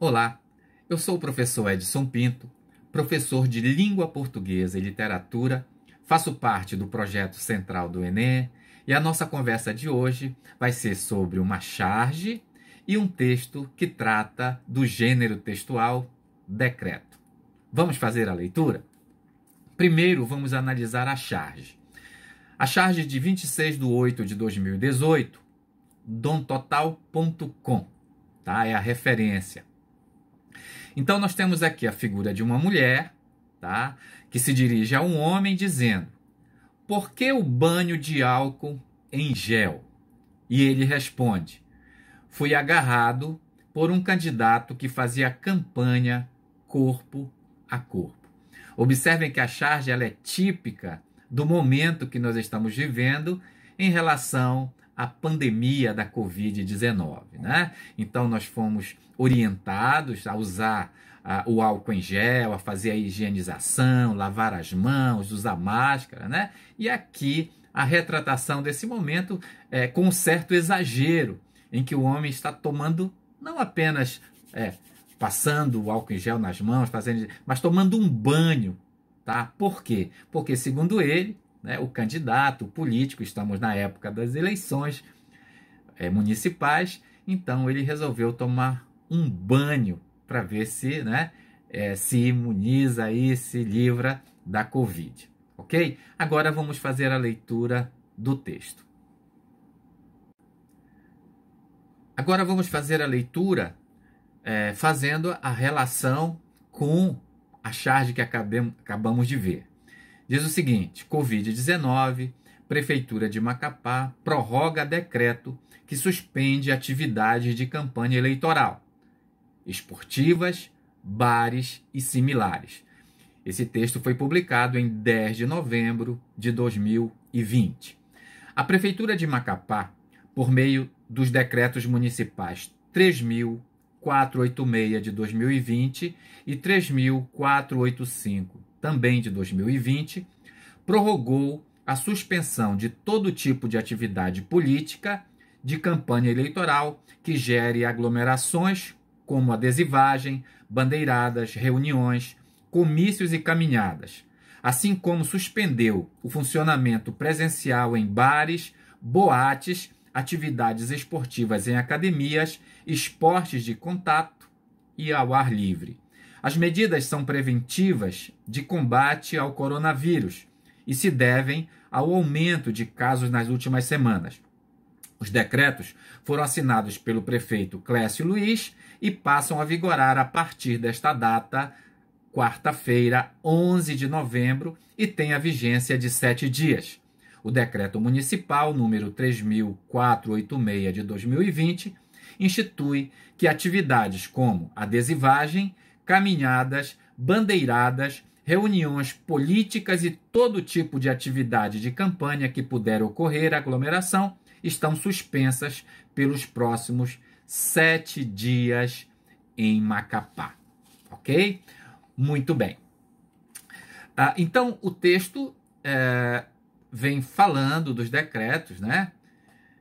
Olá, eu sou o professor Edson Pinto, professor de Língua Portuguesa e Literatura, faço parte do projeto central do Enem e a nossa conversa de hoje vai ser sobre uma charge e um texto que trata do gênero textual decreto. Vamos fazer a leitura? Primeiro, vamos analisar a charge. A charge de 26 de 8 de 2018, domtotal.com, tá? é a referência. Então nós temos aqui a figura de uma mulher, tá? Que se dirige a um homem dizendo: "Por que o banho de álcool em gel?" E ele responde: "Fui agarrado por um candidato que fazia campanha corpo a corpo." Observem que a charge ela é típica do momento que nós estamos vivendo em relação a pandemia da Covid-19. Né? Então, nós fomos orientados a usar o álcool em gel, a fazer a higienização, lavar as mãos, usar máscara. Né? E aqui a retratação desse momento é com um certo exagero, em que o homem está tomando não apenas. É, passando o álcool em gel nas mãos, fazendo, mas tomando um banho, tá? Por quê? Porque segundo ele, né, o candidato, o político, estamos na época das eleições é, municipais, então ele resolveu tomar um banho para ver se né, é, se imuniza e se livra da Covid. Ok? Agora vamos fazer a leitura do texto. Agora vamos fazer a leitura é, fazendo a relação com a charge que acabemos, acabamos de ver. Diz o seguinte: Covid-19, Prefeitura de Macapá prorroga decreto que suspende atividades de campanha eleitoral, esportivas, bares e similares. Esse texto foi publicado em 10 de novembro de 2020. A Prefeitura de Macapá, por meio dos decretos municipais 3.486 de 2020 e 3.485 também de 2020, prorrogou a suspensão de todo tipo de atividade política, de campanha eleitoral que gere aglomerações, como adesivagem, bandeiradas, reuniões, comícios e caminhadas, assim como suspendeu o funcionamento presencial em bares, boates, atividades esportivas em academias, esportes de contato e ao ar livre. As medidas são preventivas de combate ao coronavírus e se devem ao aumento de casos nas últimas semanas. Os decretos foram assinados pelo prefeito Clécio Luiz e passam a vigorar a partir desta data, quarta-feira, 11 de novembro, e têm a vigência de sete dias. O decreto municipal número 3486 de 2020 institui que atividades como adesivagem, caminhadas, bandeiradas, reuniões políticas e todo tipo de atividade de campanha que puder ocorrer aglomeração estão suspensas pelos próximos sete dias em Macapá. Ok? Muito bem. Ah, então, o texto é, vem falando dos decretos, né?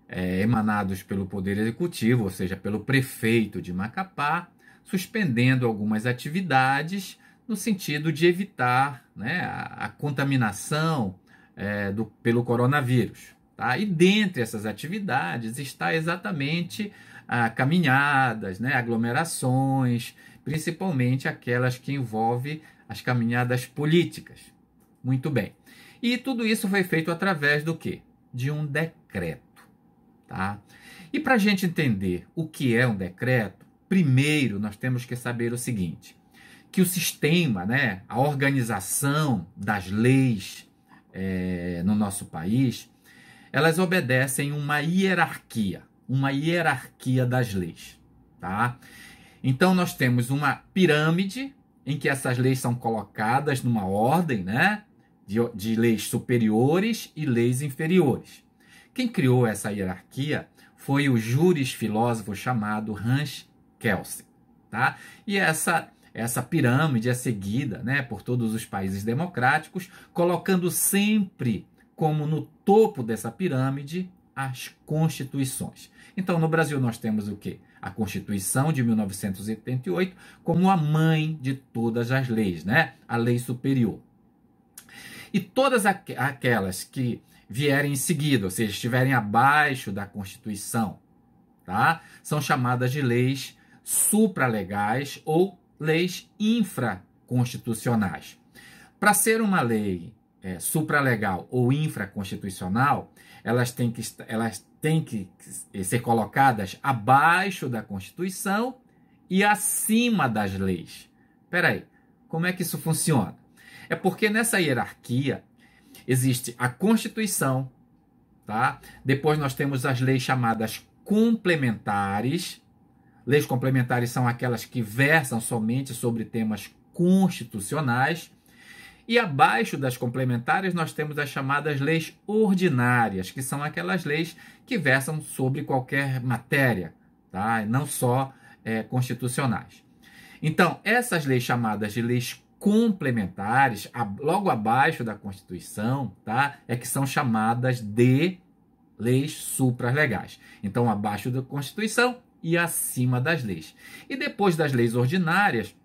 É, emanados pelo Poder Executivo, ou seja, pelo prefeito de Macapá, suspendendo algumas atividades no sentido de evitar né, a, a, contaminação é, do, pelo coronavírus. Tá? E dentre essas atividades está exatamente ah, caminhadas, né, aglomerações, principalmente aquelas que envolvem as caminhadas políticas. Muito bem. E tudo isso foi feito através do quê? De um decreto. Tá? E para a gente entender o que é um decreto, primeiro nós temos que saber o seguinte: que o sistema, né, a organização das leis é, no nosso país, elas obedecem uma hierarquia, uma hierarquia das leis, tá? Então nós temos uma pirâmide em que essas leis são colocadas numa ordem, né? De, de leis superiores e leis inferiores. Quem criou essa hierarquia foi o jurisfilósofo chamado Hans Kelsey, tá? E essa essa pirâmide é seguida, né, por todos os países democráticos, colocando sempre como no topo dessa pirâmide as constituições. Então, no Brasil nós temos o quê? A Constituição de 1988 como a mãe de todas as leis, né? A lei superior. E todas aqu aquelas que vierem em seguida, ou seja, estiverem abaixo da Constituição, tá? São chamadas de leis supralegais ou leis infraconstitucionais. Para ser uma lei é, supralegal ou infraconstitucional, elas têm, que, elas têm que ser colocadas abaixo da Constituição e acima das leis. Peraí, como é que isso funciona? É porque nessa hierarquia existe a Constituição, tá? Depois nós temos as leis chamadas complementares, Leis complementares são aquelas que versam somente sobre temas constitucionais. E abaixo das complementares, nós temos as chamadas leis ordinárias, que são aquelas leis que versam sobre qualquer matéria, tá? não só é, constitucionais. Então, essas leis chamadas de leis complementares, a, logo abaixo da Constituição, tá? é que são chamadas de leis supralegais. Então, abaixo da Constituição, e acima das leis. E depois das leis ordinárias,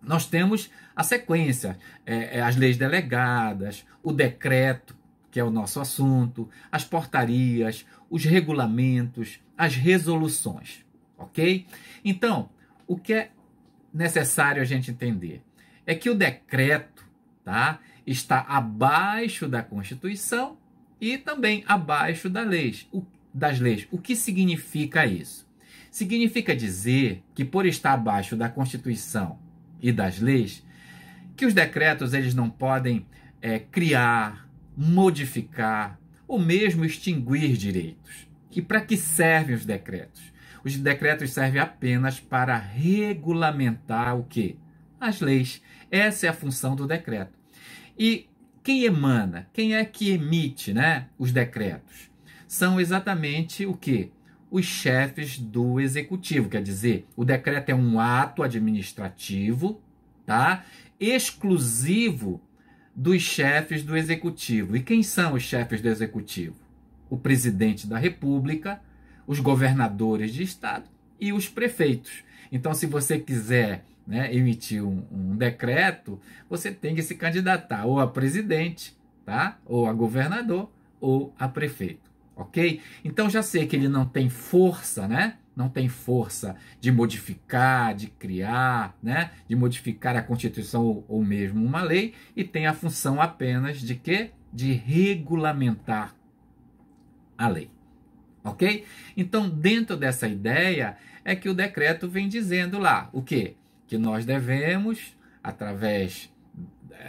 nós temos a sequência: é, é, as leis delegadas, o decreto, que é o nosso assunto, as portarias, os regulamentos, as resoluções. Ok? Então, o que é necessário a gente entender é que o decreto tá, está abaixo da Constituição e também abaixo da leis, das leis. O que significa isso? Significa dizer que, por estar abaixo da Constituição e das leis, que os decretos eles não podem é, criar, modificar ou mesmo extinguir direitos. E para que servem os decretos? Os decretos servem apenas para regulamentar o quê? As leis. Essa é a função do decreto. E quem emana, quem é que emite né, os decretos? São exatamente o quê? os chefes do executivo, quer dizer, o decreto é um ato administrativo, tá? Exclusivo dos chefes do executivo. E quem são os chefes do executivo? O presidente da República, os governadores de estado e os prefeitos. Então, se você quiser né, emitir um, um decreto, você tem que se candidatar ou a presidente, tá? Ou a governador ou a prefeito ok? Então já sei que ele não tem força, né? Não tem força de modificar, de criar, né? De modificar a Constituição ou, ou mesmo uma lei e tem a função apenas de quê? De regulamentar a lei, ok? Então dentro dessa ideia é que o decreto vem dizendo lá o quê? Que nós devemos através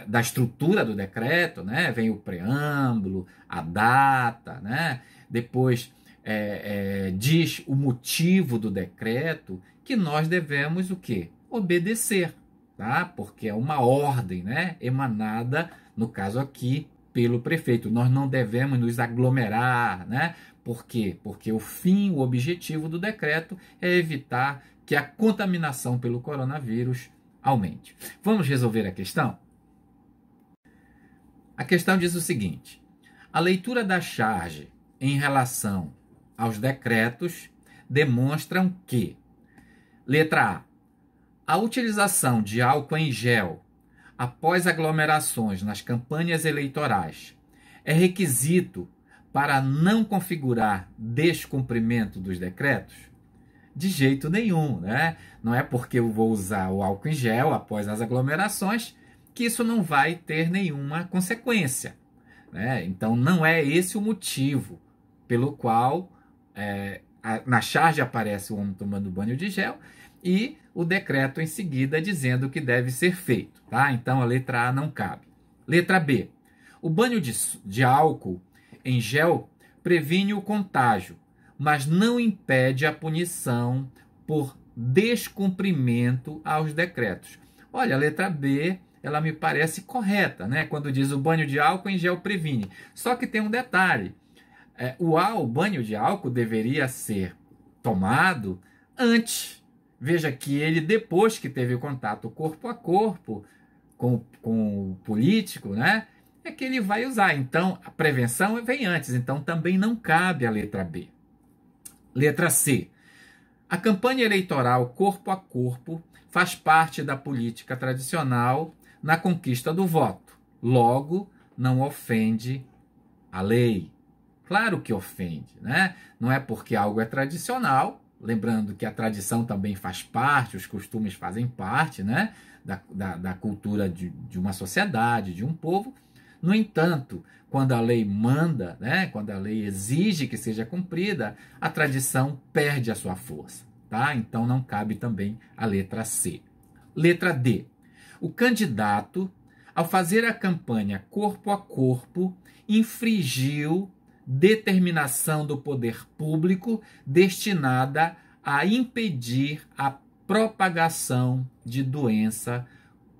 da estrutura do decreto, né? Vem o preâmbulo, a data, né? depois é, é, diz o motivo do decreto, que nós devemos o quê? Obedecer, tá? Porque é uma ordem, né? Emanada, no caso aqui, pelo prefeito. Nós não devemos nos aglomerar, né? Por quê? Porque o fim, o objetivo do decreto é evitar que a contaminação pelo coronavírus aumente. Vamos resolver a questão? A questão diz o seguinte: a leitura da charge em relação aos decretos demonstram que, letra A, a utilização de álcool em gel após aglomerações nas campanhas eleitorais é requisito para não configurar descumprimento dos decretos? de jeito nenhum, né? Não é porque eu vou usar o álcool em gel após as aglomerações que isso não vai ter nenhuma consequência, né? Então não é esse o motivo pelo qual é, a, na charge aparece o homem tomando banho de gel e o decreto em seguida dizendo o que deve ser feito. Tá? Então a letra A não cabe. Letra B. O banho de, de álcool em gel previne o contágio, mas não impede a punição por descumprimento aos decretos. Olha, a letra B, ela me parece correta, né? Quando diz o banho de álcool em gel previne. Só que tem um detalhe é, o, o banho de álcool deveria ser tomado antes. Veja que ele, depois que teve o contato corpo a corpo com, com o político, né? É que ele vai usar. Então, a prevenção vem antes. Então, também não cabe a letra B. Letra C. A campanha eleitoral corpo a corpo faz parte da política tradicional na conquista do voto. Logo, não ofende a lei. Claro que ofende, né? Não é porque algo é tradicional, lembrando que a tradição também faz parte, os costumes fazem parte, né? Da, da, da cultura de, de uma sociedade, de um povo. No entanto, quando a lei manda, né, quando a lei exige que seja cumprida, a tradição perde a sua força, tá? Então não cabe também a letra C. Letra D. O candidato, ao fazer a campanha corpo a corpo, infringiu determinação do poder público destinada a impedir a propagação de doença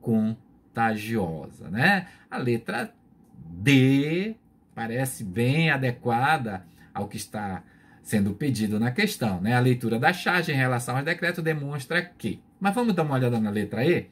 contagiosa, né? A letra D parece bem adequada ao que está sendo pedido na questão, né? A leitura da charge em relação ao decreto demonstra que. Mas vamos dar uma olhada na letra E.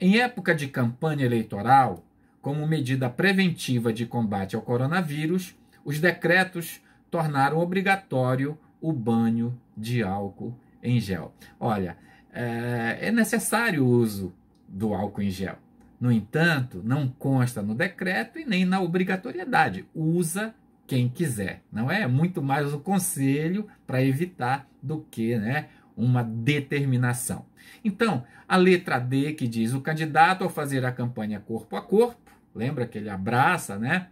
Em época de campanha eleitoral, como medida preventiva de combate ao coronavírus, os decretos tornaram obrigatório o banho de álcool em gel. Olha, é, é necessário o uso do álcool em gel. No entanto, não consta no decreto e nem na obrigatoriedade. Usa quem quiser, não é? é muito mais o um conselho para evitar do que, né? uma determinação. Então, a letra D que diz o candidato ao fazer a campanha corpo a corpo, lembra que ele abraça, né,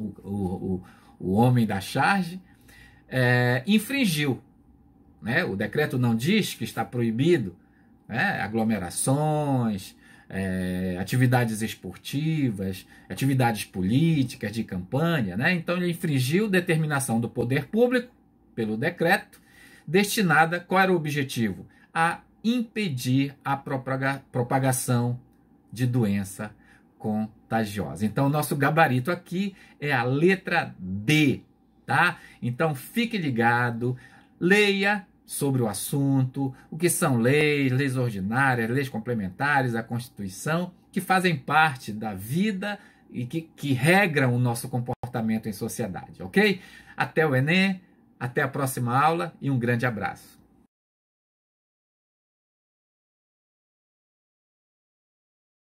o, o, o homem da charge, é, infringiu. Né? O decreto não diz que está proibido né? aglomerações, é, atividades esportivas, atividades políticas de campanha. Né? Então, ele infringiu determinação do poder público pelo decreto, destinada, qual era o objetivo? A impedir a propagação de doença com contagiosa. Então, nosso gabarito aqui é a letra D, tá? Então, fique ligado, leia sobre o assunto, o que são leis, leis ordinárias, leis complementares, a Constituição, que fazem parte da vida e que, que regram o nosso comportamento em sociedade, ok? Até o Enem, até a próxima aula e um grande abraço.